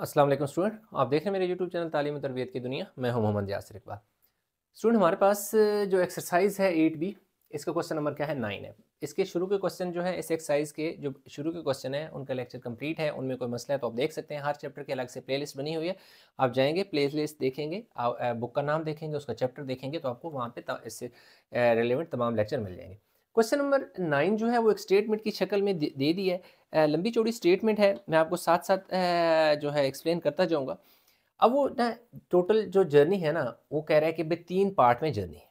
Aslam student आप देख रहे हैं मेरे यूट्यूब चैनल तालीम तरबियत की दुनिया मैं हूं मोहम्मद यासर इकबाल स्टूडेंट हमारे पास जो एक्सरसाइज है एट बी इसका क्वेश्चन नंबर क्या है नाइन है इसके शुरू के क्वेश्चन जो है इस एक्सरसाइज के जो शुरू के क्वेश्चन है उनका लेक्चर कंप्लीट है उनमें कोई मसला है तो आप देख सकते हैं हर चैप्टर के अलग से प्ले बनी हुई है आप जाएंगे प्ले देखेंगे बुक का नाम देखेंगे उसका चैप्टर देखेंगे तो आपको वहाँ पर इससे रिलेवेंट तमाम लेक्चर मिल जाएंगे क्वेश्चन नंबर नाइन जो है वो एक स्टेटमेंट की शक्ल में दे दी है लंबी चौड़ी स्टेटमेंट है मैं आपको साथ साथ जो है एक्सप्लेन करता जाऊँगा अब वो ना टोटल जो जर्नी है ना वो कह रहा है कि भाई तीन पार्ट में जर्नी है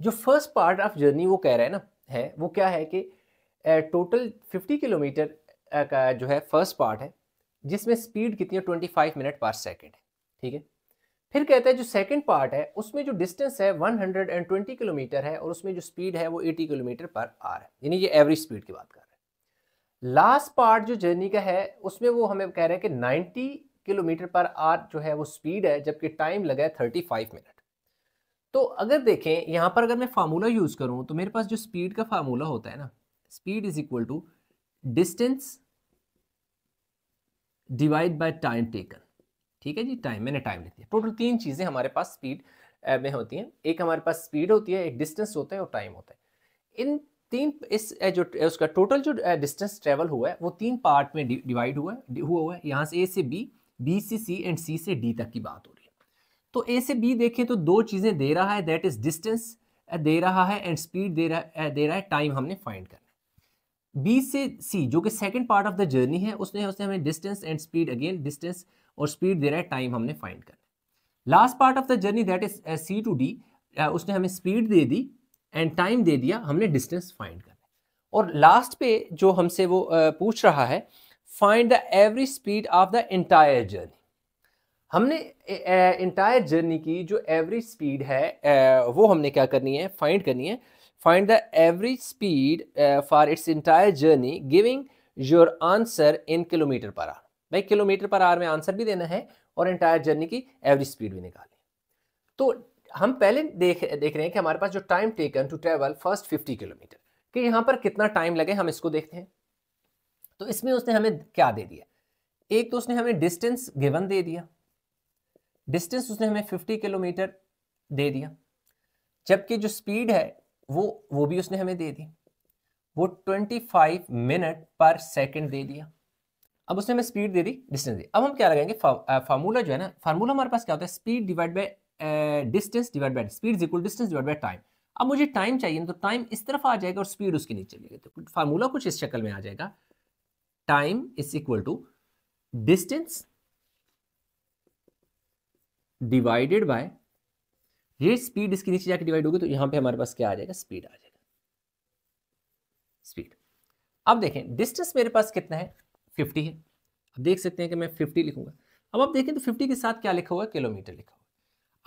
जो फर्स्ट पार्ट ऑफ जर्नी वो कह रहा है ना है वो क्या है कि टोटल फिफ्टी किलोमीटर का जो है फर्स्ट पार्ट है जिसमें स्पीड कितनी है ट्वेंटी फाइव मिनट पर सेकेंड है ठीक है फिर कहता है जो सेकेंड पार्ट है उसमें जो डिस्टेंस है one hundred and twenty kilometre है और उसमें जो स्पीड है वो एटी किलोमीटर पर आर है यानी ये एवरेज स्पीड की बात कर लास्ट पार्ट जो जर्नी का है उसमें वो हमें कह रहे हैं कि 90 किलोमीटर पर आर जो है वो स्पीड है जबकि टाइम लगा है फाइव मिनट तो अगर देखें यहाँ पर अगर मैं फार्मूला यूज़ करूँ तो मेरे पास जो स्पीड का फार्मूला होता है ना speed is equal to distance divide by time taken ठीक है जी टाइम मैंने टाइम लिख दिया टोटल तीन चीज़ें हमारे पास स्पीड में होती हैं एक हमारे पास स्पीड होती है एक डिस्टेंस होता है और टाइम होता है इन तीन इस जो उसका टोटल जो डिस्टेंस ट्रेवल हुआ है वो तीन पार्ट में डिवाइड हुआ है हुआ हुआ है यहाँ से ए से बी बी से सी एंड सी से डी तक की बात हो रही है तो ए से बी देखें तो दो चीज़ें दे रहा है दैट इज़ डिस्टेंस दे रहा है एंड स्पीड दे रहा दे रहा है टाइम हमने फाइंड करना है बी से सी जो कि second part of the journey है उसने उसने हमें distance and speed again distance और स्पीड दे रहा है टाइम हमने फाइंड करना है last part of the journey that is C to D उसने हमें स्पीड दे दी एंड टाइम दे दिया हमने डिस्टेंस फाइंड करना और लास्ट पे जो हमसे वो पूछ रहा है find the average speed of the entire journey हमने इंटायर जर्नी की जो एवरेज स्पीड है वो हमने क्या करनी है फाइंड करनी है find the average speed for its entire journey giving your answer in kilometer per hour भाई किलोमीटर पर आर में आंसर भी देना है और इंटायर जर्नी की एवरेज स्पीड भी निकालनी तो हम पहले देख देख रहे हैं कि हमारे पास जो time taken to travel first fifty kilometer कि यहाँ पर कितना टाइम लगे हम इसको देखते हैं तो इसमें उसने हमें क्या दे दिया एक तो उसने हमें डिस्टेंस गिवन दे दिया डिस्टेंस उसने हमें 50 किलोमीटर दे दिया जबकि जो स्पीड है वो वो भी उसने हमें दे दी वो 25 मिनट पर सेकेंड दे दिया अब उसने हमें स्पीड दे दी डिस्टेंस दी अब हम क्या लगाएंगे फार्मूला जो है ना फार्मूला हमारे पास क्या होता है speed divide by distance divide by speed is equal distance divide by time अब मुझे टाइम चाहिए तो टाइम इस तरफ आ जाएगा और स्पीड उसके नीचे चलेगी तो फार्मूला कुछ इस शक्ल में आ जाएगा time is equal to distance divided by ये स्पीड इसके नीचे जाके डिवाइड होगी तो यहां पे हमारे पास क्या आ जाएगा स्पीड आ जाएगा स्पीड अब देखें डिस्टेंस मेरे पास कितना है 50 है अब देख सकते हैं कि मैं 50 लिखूंगा अब आप देखें तो 50 के साथ क्या लिखा हुआ है किलोमीटर लिखा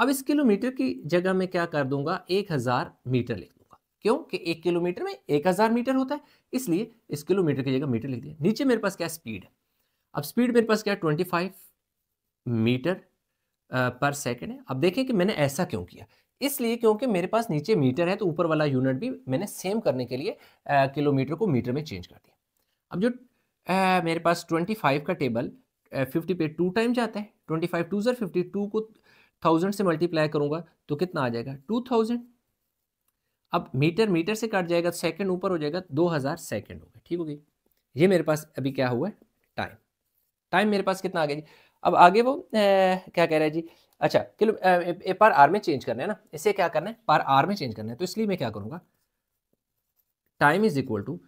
अब इस किलोमीटर की जगह मैं क्या कर दूंगा एक हज़ार मीटर लिख दूंगा क्योंकि एक किलोमीटर में एक हज़ार मीटर होता है इसलिए इस किलोमीटर की जगह मीटर लिख दिया नीचे मेरे पास क्या स्पीड है अब स्पीड मेरे पास क्या है twenty five meter per second है अब देखें कि मैंने ऐसा क्यों किया इसलिए क्योंकि मेरे पास नीचे मीटर है तो ऊपर वाला यूनिट भी मैंने सेम करने के लिए किलोमीटर को मीटर में चेंज कर दिया अब जो आ, मेरे पास 25 का टेबल फिफ्टी 50 पे टू टाइम जाता है 25 फाइव टू ज़र फिफ्टी टू को थाउजेंड से मल्टीप्लाई करूंगा तो कितना आ जाएगा टू थाउजेंड अब मीटर मीटर से कट जाएगा सेकंड ऊपर हो जाएगा दो हज़ार सेकेंड होगा ठीक हो गई ये मेरे पास अभी क्या हुआ है टाइम टाइम मेरे पास कितना आ गया जी अब आगे वो ए, क्या कह रहा है जी अच्छा किलो पर आर में चेंज करना है ना इसे क्या करना है पर आर में चेंज करना है तो इसलिए मैं क्या करूंगा time is equal to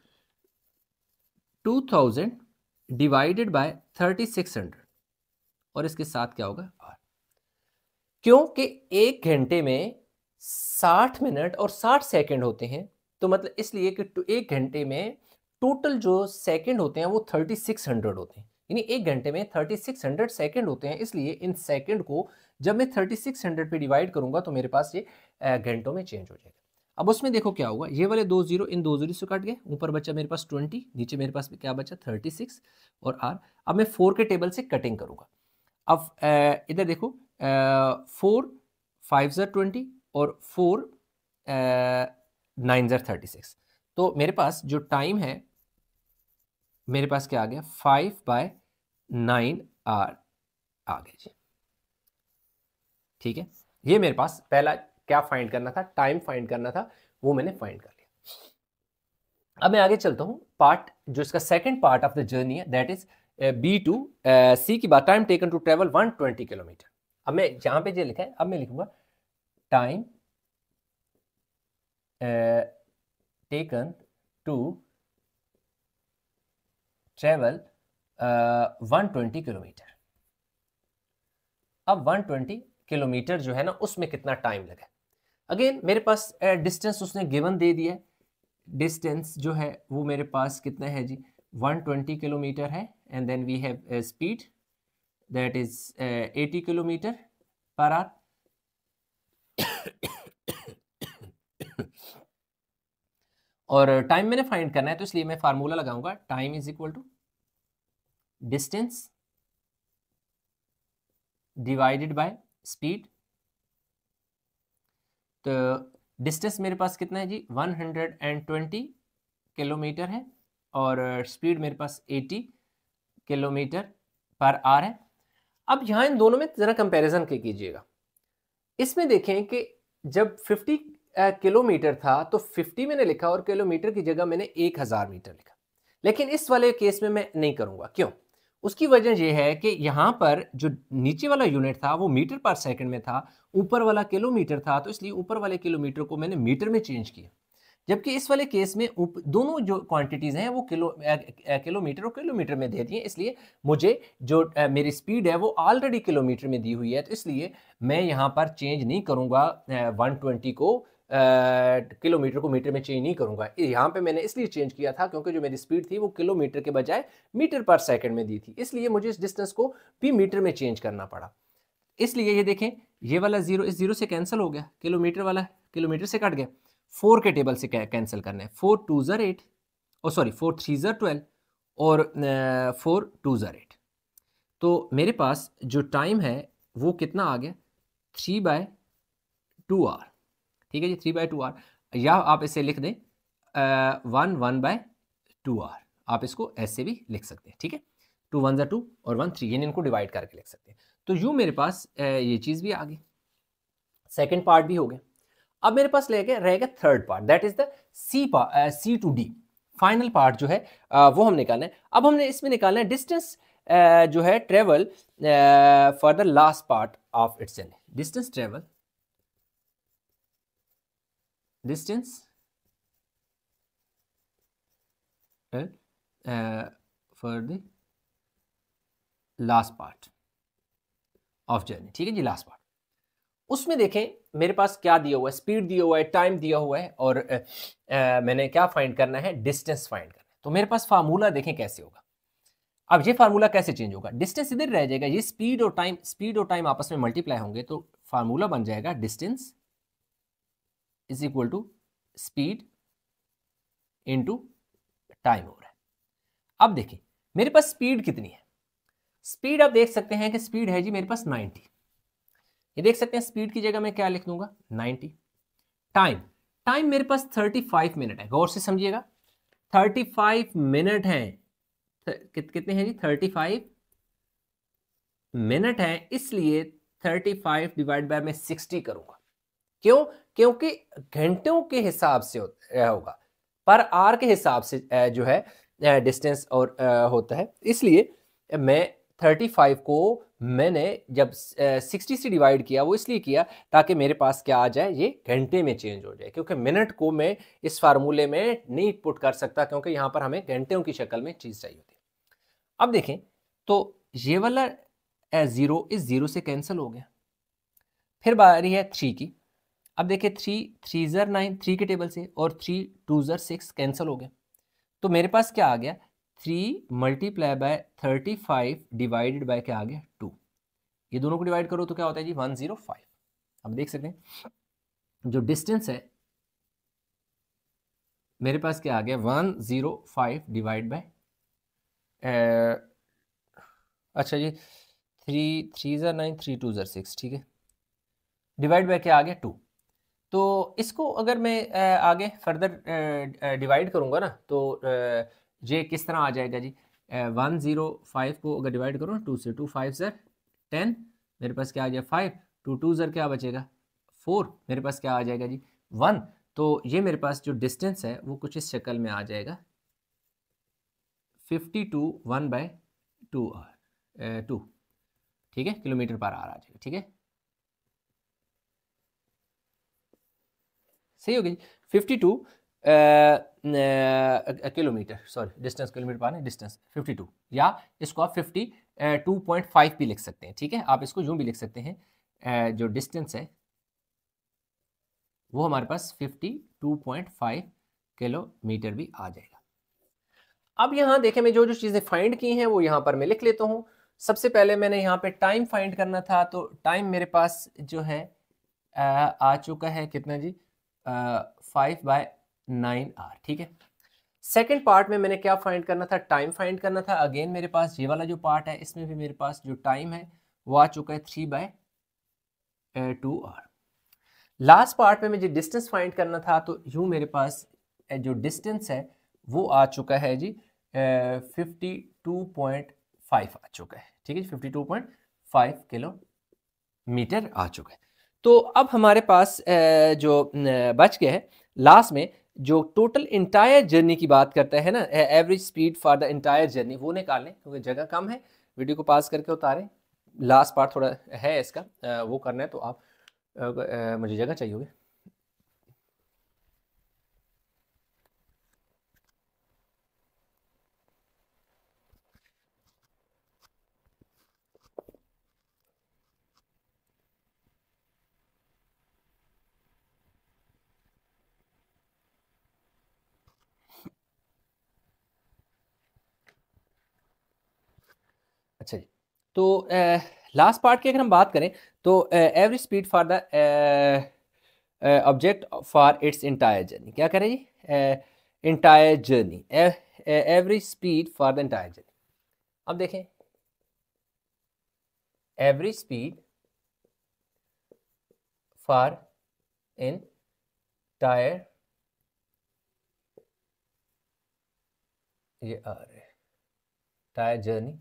two thousand divided by thirty six hundred और इसके साथ क्या होगा आर क्योंकि एक घंटे में साठ मिनट और साठ सेकेंड होते हैं तो मतलब इसलिए कि एक घंटे में टोटल जो सेकेंड होते हैं वो थर्टी सिक्स हंड्रेड होते हैं यानी एक घंटे में थर्टी सिक्स हंड्रेड सेकेंड होते हैं इसलिए इन सेकेंड को जब मैं थर्टी सिक्स हंड्रेड पर डिवाइड करूंगा तो मेरे पास ये घंटों में चेंज हो जाएगा अब उसमें देखो क्या हुआ ये वाले दो जीरो इन दो जीरो से कट गए ऊपर बचा मेरे पास ट्वेंटी नीचे मेरे पास क्या बचा थर्टी सिक्स और आर अब मैं फोर के टेबल से कटिंग करूँगा अब इधर देखो फोर फाइव ज़र ट्वेंटी और फोर नाइन ज़र थर्टी सिक्स तो मेरे पास जो टाइम है मेरे पास क्या आ गया फाइव बाय नाइन आर आ गया जी ठीक है ये मेरे पास पहला क्या फाइंड करना था टाइम फाइंड करना था वो मैंने फाइंड कर लिया अब मैं आगे चलता हूं पार्ट जो इसका second part of the journey है that is B to C की बात time taken to travel one twenty kilometer अब मैं जहां पे जो लिखा है अब मैं लिखूंगा time taken to travel one twenty kilometer अब वन ट्वेंटी किलोमीटर जो है ना उसमें कितना टाइम लगा अगेन मेरे पास डिस्टेंस uh, उसने गिवन दे दिया डिस्टेंस जो है वो मेरे पास कितना है जी 120 किलोमीटर है and then we have speed that is uh, 80 kilometer per hour और टाइम uh, मैंने फाइंड करना है तो इसलिए मैं फार्मूला लगाऊंगा time is equal to distance divided by speed तो डिस्टेंस मेरे पास कितना है जी 120 किलोमीटर है और स्पीड uh, मेरे पास 80 किलोमीटर पर आर है अब यहाँ इन दोनों में ज़रा कंपैरिजन के कीजिएगा इसमें देखें कि जब 50 किलोमीटर था तो 50 मैंने लिखा और किलोमीटर की जगह मैंने 1000 मीटर लिखा लेकिन इस वाले केस में मैं नहीं करूँगा क्यों उसकी वजह यह है कि यहाँ पर जो नीचे वाला यूनिट था वो मीटर पर सेकंड में था ऊपर वाला किलोमीटर था तो इसलिए ऊपर वाले किलोमीटर को मैंने मीटर में चेंज किया जबकि इस वाले केस में उप दोनों जो क्वांटिटीज़ हैं वो किलो किलोमीटर और किलोमीटर में दे दी हैं इसलिए मुझे जो आ, मेरी स्पीड है वो ऑलरेडी किलोमीटर में दी हुई है तो इसलिए मैं यहाँ पर चेंज नहीं करूँगा वन ट्वेंटी को किलोमीटर को मीटर में चेंज नहीं करूँगा यहाँ पे मैंने इसलिए चेंज किया था क्योंकि जो मेरी स्पीड थी वो किलोमीटर के बजाय मीटर पर सेकेंड में दी थी इसलिए मुझे इस डिस्टेंस को भी मीटर में चेंज करना पड़ा इसलिए ये देखें ये वाला जीरो इस जीरो से कैंसिल हो गया किलोमीटर वाला किलोमीटर से कट गया फोर के टेबल से कैंसिल करना है फोर टू ज़र एट और सॉरी फोर थ्री ज़र ट्वेल्व और फोर टू ज़र एट तो मेरे पास जो टाइम है वो कितना आ गया थ्री बाय टू आर ठीक है जी थ्री बाय टू आर या आप इसे लिख दें one one by two hour आप इसको ऐसे भी लिख सकते हैं ठीक है टू वन ज़ा टू और वन थ्री यानी इनको डिवाइड करके लिख सकते हैं तो यूँ मेरे पास ये चीज़ भी आ गई सेकेंड पार्ट भी हो गया अब मेरे पास लेके रहेगा third part that is the C C to D final part जो है uh, वो हम निकालना है अब हमने इसमें निकालना है डिस्टेंस uh, जो है travel for the last part of its distance travel distance for the last part of journey ठीक है जी लास्ट पार्ट उसमें देखें मेरे पास क्या दिया हुआ है स्पीड दिया हुआ है टाइम दिया हुआ है और आ, आ, मैंने क्या फाइंड करना है डिस्टेंस फाइंड करना है तो मेरे पास फार्मूला देखें कैसे होगा अब ये फार्मूला कैसे चेंज होगा डिस्टेंस इधर रह जाएगा ये स्पीड और टाइम स्पीड और टाइम आपस में मल्टीप्लाई होंगे तो फार्मूला बन जाएगा distance is equal to speed into time हो रहा है अब देखिए मेरे पास स्पीड कितनी है स्पीड आप देख सकते हैं कि स्पीड है जी मेरे पास नाइनटी ये देख सकते हैं स्पीड की जगह मैं क्या लिख दूंगा 90 टाइम टाइम मेरे पास 35 मिनट है गौर से समझिएगा 35 मिनट है कित, कितने हैं जी 35 मिनट है इसलिए 35 डिवाइड बाय मैं 60 करूंगा क्यों क्योंकि घंटों के हिसाब से होगा पर आर के हिसाब से जो है डिस्टेंस और होता है इसलिए मैं 35 को मैंने जब सिक्सटी से डिवाइड किया वो इसलिए किया ताकि मेरे पास क्या आ जाए ये घंटे में चेंज हो जाए क्योंकि मिनट को मैं इस फार्मूले में नहीं पुट कर सकता क्योंकि यहाँ पर हमें घंटों की शक्ल में चीज़ चाहिए होती अब देखें तो ये वाला ज़ीरो इस ज़ीरो से कैंसिल हो गया फिर बारी है थ्री की अब देखिए थ्री थ्री ज़र नाइन थ्री के टेबल से और थ्री टू ज़र सिक्स कैंसिल हो गया तो मेरे पास क्या आ गया three multiply by thirty five divided by क्या आ गया टू ये दोनों को डिवाइड करो तो क्या होता है जी वन जीरो फाइव अब देख सकते हैं जो डिस्टेंस है मेरे पास क्या आ गया one zero five divide by अच्छा जी थ्री थ्री ज़र नाइन थ्री टू ज़र सिक्स ठीक है डिवाइड बाय क्या आ गया टू तो इसको अगर मैं आगे फर्दर डिवाइड करूंगा ना तो ये किस तरह आ जाएगा जी वन ज़ीरो फाइव को अगर डिवाइड करो टू से टू फाइव ज़र टेन मेरे पास क्या आ जाए फाइव टू टू ज़र क्या बचेगा फोर मेरे पास क्या आ जाएगा जी वन तो ये मेरे पास जो डिस्टेंस है वो कुछ इस शक्ल में आ जाएगा fifty two one by two two ठीक है किलोमीटर पर आर आ जाएगा ठीक है सही हो गई fifty two kilometer sorry distance kilometer पाने डिस्टेंस 52 या इसको आप 52.5 भी लिख सकते हैं ठीक है आप इसको यूं भी लिख सकते हैं जो डिस्टेंस है वो हमारे पास 52.5 किलोमीटर भी आ जाएगा अब यहाँ देखें मैं जो जो चीज़ें फाइंड की हैं वो यहाँ पर मैं लिख लेता हूँ सबसे पहले मैंने यहाँ पे टाइम फाइंड करना था तो टाइम मेरे पास जो है आ, आ चुका है कितना जी फाइव बाय नाइन आर ठीक है सेकेंड पार्ट में मैंने क्या फाइंड करना था टाइम फाइंड करना था अगेन मेरे पास ये वाला जो पार्ट है इसमें भी मेरे पास जो टाइम है वो आ चुका है three by two hour last part में मुझे डिस्टेंस फाइंड करना था तो यू मेरे पास uh, जो डिस्टेंस है वो आ चुका है जी फिफ्टी टू पॉइंट फाइव आ चुका है ठीक है fifty two point five kilometer आ चुका है तो अब हमारे पास uh, जो uh, बच गया है लास्ट में जो टोटल इंटायर जर्नी की बात करते हैं ना average speed for the entire journey वो निकाल लें क्योंकि जगह कम है वीडियो को पास करके उतारें लास्ट पार्ट थोड़ा है इसका वो करना है तो आप मुझे जगह चाहिए होगी अच्छा जी तो लास्ट पार्ट की अगर हम बात करें तो average speed for the object for its entire journey क्या करें जी entire journey average speed for the entire journey अब देखें average speed for entire ये आ रहे टायर जर्नी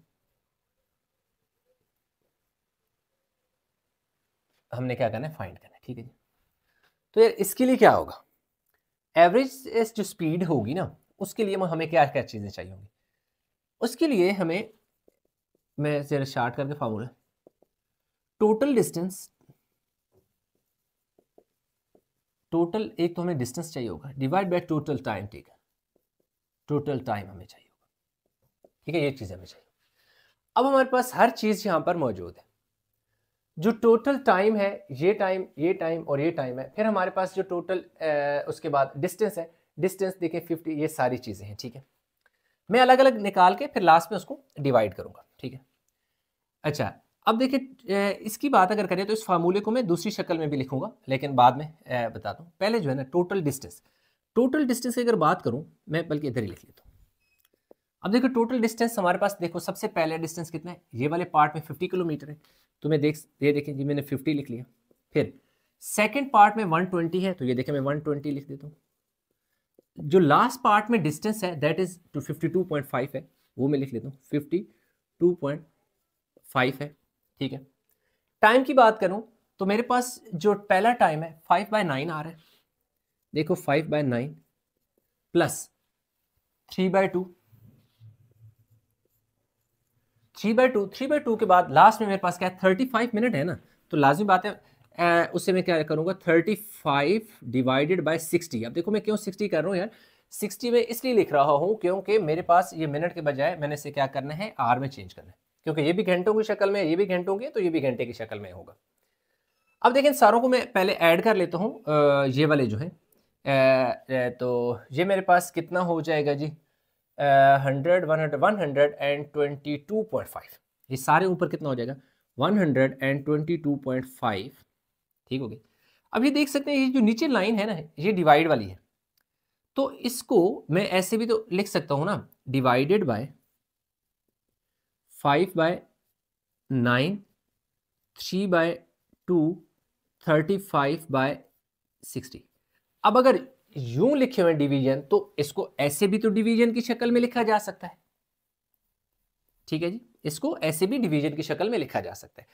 हमने क्या करना है फाइंड करना है ठीक है जी तो यार इसके लिए क्या होगा एवरेज जो स्पीड होगी ना उसके लिए हमें क्या क्या चीज़ें चाहिए होंगी उसके लिए हमें मैं जरा शार्ट करके फार्मूला टोटल डिस्टेंस टोटल एक तो हमें डिस्टेंस चाहिए होगा डिवाइड बाय टोटल टाइम ठीक है टोटल टाइम हमें चाहिए होगा ठीक है ये चीज़ हमें चाहिए अब हमारे पास हर चीज़ यहाँ पर मौजूद है जो टोटल टाइम है ये टाइम ये टाइम और ये टाइम है फिर हमारे पास जो टोटल उसके बाद डिस्टेंस है डिस्टेंस देखें फिफ्टी ये सारी चीज़ें हैं ठीक है मैं अलग अलग निकाल के फिर लास्ट में उसको डिवाइड करूँगा ठीक है अच्छा अब देखिए इसकी बात अगर करें तो इस फार्मूले को मैं दूसरी शक्ल में भी लिखूंगा लेकिन बाद में बता दूँ पहले जो है ना टोटल डिस्टेंस टोटल डिस्टेंस की अगर बात करूँ मैं बल्कि इधर ही लिख लेता हूँ अब देखो टोटल डिस्टेंस हमारे पास देखो सबसे पहले डिस्टेंस कितना है ये वाले पार्ट में फिफ्टी किलोमीटर है तो मैं देख ये देखें जी मैंने फिफ्टी लिख लिया फिर सेकेंड पार्ट में वन ट्वेंटी है तो ये देखें मैं वन ट्वेंटी लिख देता हूँ जो लास्ट पार्ट में डिस्टेंस है that is to fifty two point five है वो मैं लिख लेता हूँ फिफ्टी टू पॉइंट फाइव है ठीक है टाइम की बात करूँ तो मेरे पास जो पहला टाइम है फाइव बाय नाइन आ रहा है देखो five by nine plus three by two three by two three by two के बाद लास्ट में मेरे पास क्या है थर्टी फाइव मिनट है ना तो लाजमी बात है आ, उससे मैं क्या करूँगा thirty five divided by sixty अब देखो मैं क्यों सिक्सटी कर रहा हूँ यार सिक्सटी में इसलिए लिख रहा हूँ क्योंकि मेरे पास ये मिनट के बजाय मैंने इसे क्या करना है आर में चेंज करना है क्योंकि ये भी घंटों की शक्ल में ये भी घंटों की तो ये भी घंटे की शक्ल में होगा अब देखें सारों को मैं पहले ऐड कर लेता हूँ ये वाले जो है तो ये मेरे पास कितना हो जाएगा जी हंड्रेड वन हंड्रेड ये सारे ऊपर कितना हो जाएगा 122.5 ठीक हो गया अब ये देख सकते हैं ये जो नीचे लाइन है ना ये डिवाइड वाली है तो इसको मैं ऐसे भी तो लिख सकता हूँ ना डिवाइडेड बाय 5 बाय 9 3 बाय 2 35 बाय 60 अब अगर यूं लिखे हुए डिवीजन तो इसको ऐसे भी तो डिवीजन की शक्ल में लिखा जा सकता है ठीक है जी इसको ऐसे भी डिवीजन की शक्ल में लिखा जा सकता है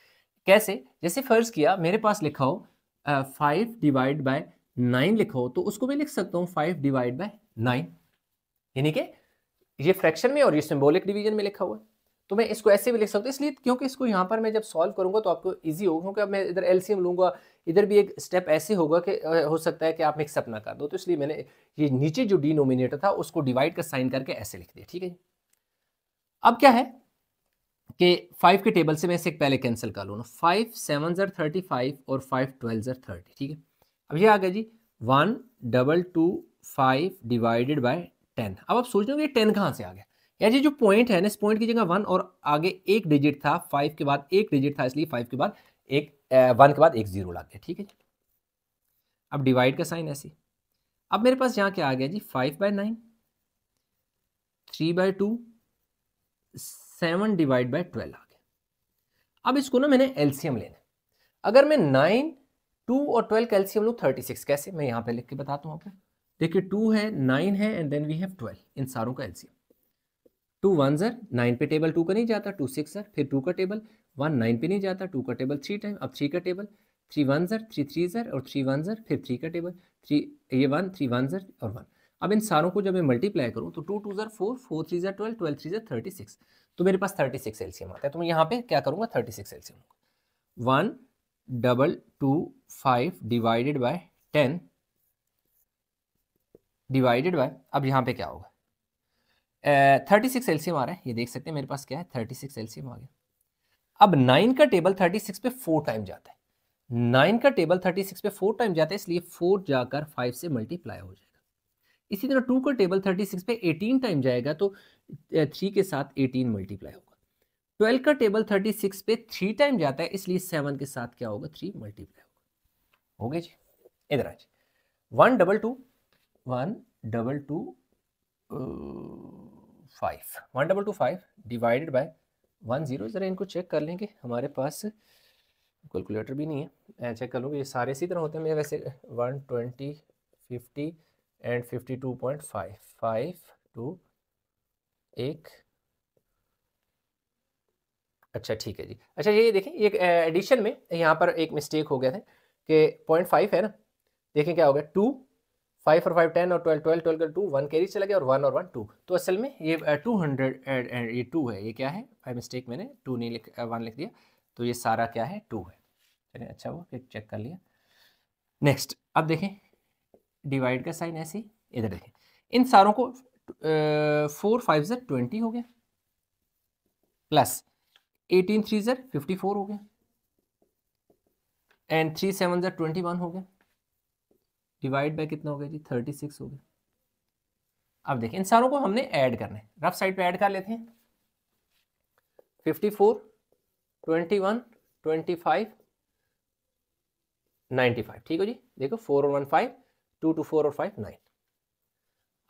कैसे जैसे फर्ज किया मेरे पास लिखा हो फाइव डिवाइड बाय नाइन लिखा हो तो उसको भी लिख सकता हूं फाइव डिवाइड बाय नाइन यानी कि ये फ्रैक्शन में और ये सिम्बोलिक डिवीजन में लिखा हुआ है तो मैं इसको ऐसे भी लिख सकता हूँ इसलिए क्योंकि इसको यहाँ पर मैं जब सॉल्व करूँगा तो आपको ईजी होगा क्योंकि अब मैं इधर एलसीएम लूँगा इधर भी एक स्टेप ऐसे होगा कि हो सकता है कि आप मिक्सअप ना कर दो तो इसलिए मैंने ये नीचे जो डिनोमिनेटर था उसको डिवाइड का साइन करके ऐसे लिख दिया ठीक है अब क्या है कि फाइव के टेबल से मैं इसे पहले कैंसिल कर लूँ फाइव सेवन ज़र थर्टी फाइव और फाइव ट्वेल्व ज़र थर्टी ठीक है अब ये आ गया जी one double two five divided by ten अब आप सोच लो ये टेन कहाँ से आ गया यार ये जो पॉइंट है ना इस पॉइंट की जगह वन और आगे एक डिजिट था फाइव के बाद एक डिजिट था इसलिए फाइव के बाद एक वन के बाद एक जीरो लग गया ठीक है जी अब डिवाइड का साइन ऐसे अब मेरे पास यहाँ क्या आ गया जी five by nine three by two seven divide by twelve आ गया अब इसको ना मैंने एलसीएम लेना है अगर मैं नाइन टू और ट्वेल्व का एलसीएम लूँ थर्टी सिक्स कैसे मैं यहाँ पे लिख के बताता हूँ आपको देखिए टू है नाइन है and then we have twelve इन सारों का एलसीएम टू वन जर नाइन पे टेबल टू का नहीं जाता टू सिक्स जर फिर टू का टेबल वन नाइन पे नहीं जाता टू का टेबल थ्री टाइम अब थ्री का टेबल थ्री वन जर थ्री थ्री जर और थ्री वन जर फिर थ्री का टेबल थ्री ये वन थ्री वन जर और वन अब इन सारों को जब मैं मल्टीप्लाई करूँ तो टू टू जर फोर फोर थ्री जर ट्वेल्व ट्वेल्व थ्री जर थर्टी सिक्स तो मेरे पास थर्टी सिक्स एल्सियम आता है तो मैं यहाँ पे क्या करूँगा thirty six LCM one double two five divided by ten divided by अब यहाँ पे क्या होगा थर्टी सिक्स एलसीएम आ रहा है ये देख सकते हैं मेरे पास क्या है थर्टी सिक्स एलसीएम आ गया अब नाइन का टेबल थर्टी सिक्स पे फोर टाइम जाता है नाइन का टेबल थर्टी सिक्स पे फोर टाइम जाता है इसलिए फोर जाकर फाइव से मल्टीप्लाई हो जाएगा इसी तरह टू का टेबल थर्टी सिक्स पे एटीन टाइम जाएगा तो थ्री के साथ एटीन मल्टीप्लाई होगा ट्वेल्व का टेबल थर्टी सिक्स पे थ्री टाइम जाता है इसलिए सेवन के साथ क्या होगा थ्री मल्टीप्लाई होगा हो गया जी इधर आ one double two one double two five one double two five divided by one zero ज़रा इनको चेक कर लेंगे हमारे पास कैलकुलेटर भी नहीं है चेक कर लूँगा ये सारे इसी तरह होते हैं मेरे वैसे one twenty fifty and fifty two point five five two एक अच्छा ठीक है जी अच्छा ये देखें एक एडिशन में यहाँ पर एक मिस्टेक हो गया था कि पॉइंट फाइव है ना देखें क्या हो गया टू फाइव और फाइव टेन और ट्वेल्व ट्वेल्व ट्वेल्व का टू वन कैरी चला गया और वन और वन टू तो असल में ये टू हंड्रेड एंड ये टू है ये क्या है बाई मिस्टेक मैंने टू नहीं लिख वन uh, लिख दिया तो ये सारा क्या है टू है चलिए अच्छा हुआ फिर चेक कर लिया नेक्स्ट अब देखें डिवाइड का साइन ऐसे इधर देखें इन सारों को फोर फाइव ज़र ट्वेंटी हो गया प्लस एटीन थ्री ज़र फिफ्टी फोर हो गया एंड थ्री सेवन ज़र ट्वेंटी वन हो गया डिवाइड बाय कितना हो गया जी थर्टी सिक्स हो गया अब देखिए इन सारों को हमने ऐड करना है रफ साइड पे ऐड कर लेते हैं fifty four twenty one twenty five ninety five ठीक हो जी देखो फोर और one five two two four और फाइव नाइन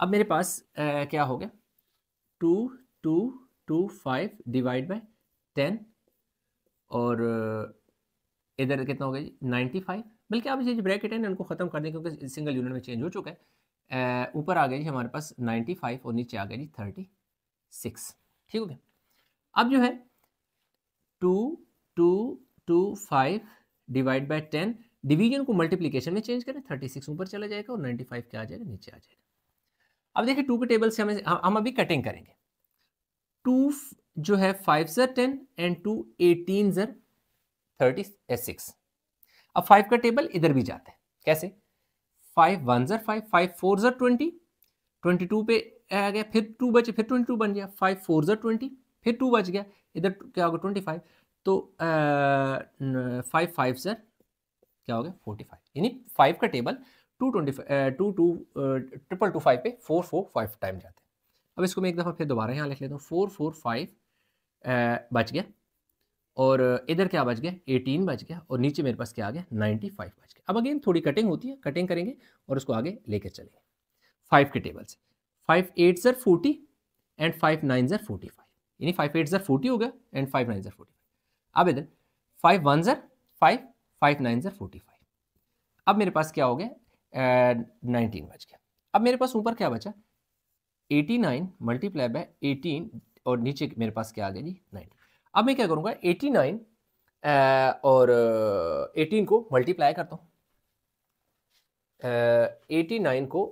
अब मेरे पास आ, क्या हो गया two two two five divide by ten और इधर कितना हो गया जी नाइन्टी फाइव बल्कि आप इसे जो ब्रैकेट है ना इनको ख़त्म कर दें क्योंकि सिंगल यूनिट में चेंज हो चुका है ऊपर आ गया जी हमारे पास नाइन्टी फाइव और नीचे आ गया जी थर्टी सिक्स ठीक हो गया अब जो है two two two five divide by ten division को मल्टीप्लीकेशन में चेंज करें थर्टी सिक्स ऊपर चला जाएगा और नाइन्टी फाइव क्या आ जाएगा नीचे आ जाएगा अब देखिए टू के टेबल से हमें हम अभी कटिंग करेंगे टू जो है फाइव जर टेन एंड टू एटीन जर थर्टी सिक्स अब फाइव का टेबल इधर भी जाता है कैसे फाइव वन ज़र फाइव फाइव फोर ज़र ट्वेंटी ट्वेंटी टू पे आ गया फिर टू बचे फिर ट्वेंटी टू बन गया फाइव फोर ज़र ट्वेंटी फिर टू बच गया इधर क्या होगा ट्वेंटी फाइव तो फाइव फाइव ज़र क्या हो गया फोर्टी फाइव यानी फाइव का table two twenty two two triple two five पे फोर फोर फाइव टाइम जाते हैं अब इसको मैं एक दफ़ा फिर दोबारा यहाँ लिख लेता हूँ फोर फोर फाइव बच गया और इधर क्या बच गया एटीन बच गया और नीचे मेरे पास क्या आ गया नाइन्टी फाइव बच गया अब अगेन थोड़ी कटिंग होती है कटिंग करेंगे और उसको आगे लेकर चलेंगे फाइव के टेबल से फाइव एट ज़र फोर्टी एंड फाइव नाइन ज़र फोर्टी फाइव यानी फाइव एट ज़र फोर्टी हो गया एंड फाइव नाइन ज़र फोर्टी फाइव अब इधर फाइव वन ज़र फाइव फाइव नाइन ज़र फोर्टी फाइव अब मेरे पास क्या हो गया नाइनटीन बच गया अब मेरे पास ऊपर क्या बचा eighty nine multiply by eighteen और नीचे मेरे पास क्या आ गया जी नाइनटीन अब मैं क्या करूँगा एटी नाइन और एटीन को मल्टीप्लाई करता हूँ एटी नाइन को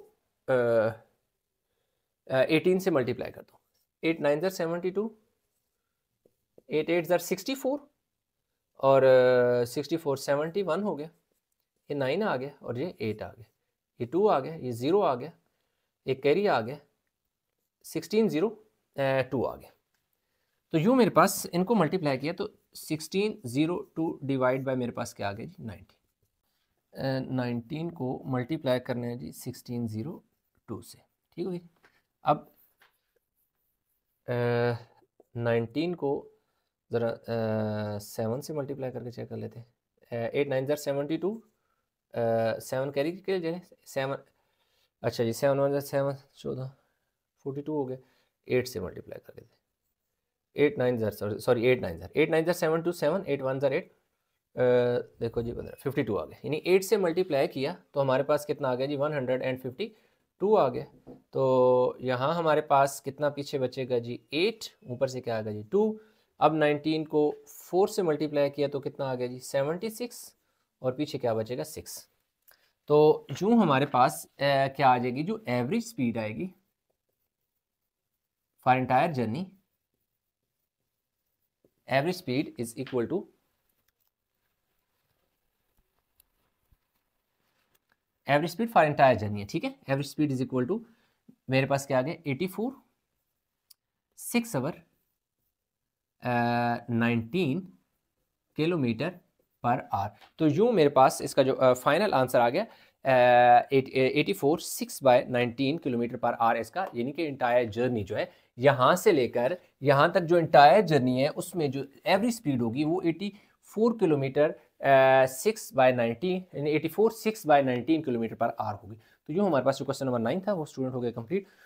एटीन से मल्टीप्लाई करता हूँ एट नाइन ज़र सेवेंटी टू एट एट ज़र सिक्सटी फोर और सिक्सटी फोर सेवेंटी वन हो गया ये नाइन आ गया और ये एट आ गया ये टू आ गया ये ज़ीरो आ गया एक कैरी आ गया सिक्सटीन ज़ीरो टू आ गया तो यू मेरे पास इनको मल्टीप्लाई किया तो sixteen zero two divide by मेरे पास क्या आ गया जी नाइनटीन नाइनटीन को मल्टीप्लाई करना है जी सिक्सटीन ज़ीरो टू से ठीक हो गई अब नाइनटीन को ज़रा सेवन से मल्टीप्लाई करके चेक कर लेते हैं एट नाइन ज़र सेवेंटी टू सेवन कैरी के लिए सेवन अच्छा जी सेवन वन ज़र सेवन चौदह फोर्टी टू हो गए एट से मल्टीप्लाई कर लेते हैं एट नाइन ज़र सॉरी एट नाइन ज़र एट नाइन ज़र seven two seven eight one ज़र एट देखो जी पंद्रह फिफ्टी टू आ गया यानी एट से मल्टीप्लाई किया तो हमारे पास कितना आ गया जी one hundred and fifty two आ गया तो यहाँ हमारे पास कितना पीछे बचेगा जी एट ऊपर से क्या आ गया जी टू अब नाइनटीन को फोर से मल्टीप्लाई किया तो कितना आ गया जी सेवेंटी सिक्स और पीछे क्या बचेगा सिक्स तो जो हमारे पास ए, क्या आ जाएगी जो एवरेज स्पीड आएगी for entire journey average speed is equal to average speed for entire journey है ठीक है average speed is equal to मेरे पास क्या आ गया eighty four six hour nineteen kilometre per hour तो यू मेरे पास इसका जो फाइनल uh, आंसर आ गया eighty four six by nineteen kilometre per hour इसका यानी कि इंटायर जर्नी जो है यहाँ से लेकर यहाँ तक जो इंटायर जर्नी है उसमें जो एवरेज स्पीड होगी वो 84 kilometre six by nineteen eighty four six by nineteen kilometre per hour होगी तो यूँ हमारे पास जो क्वेश्चन नंबर नाइन था वो स्टूडेंट हो गया कंप्लीट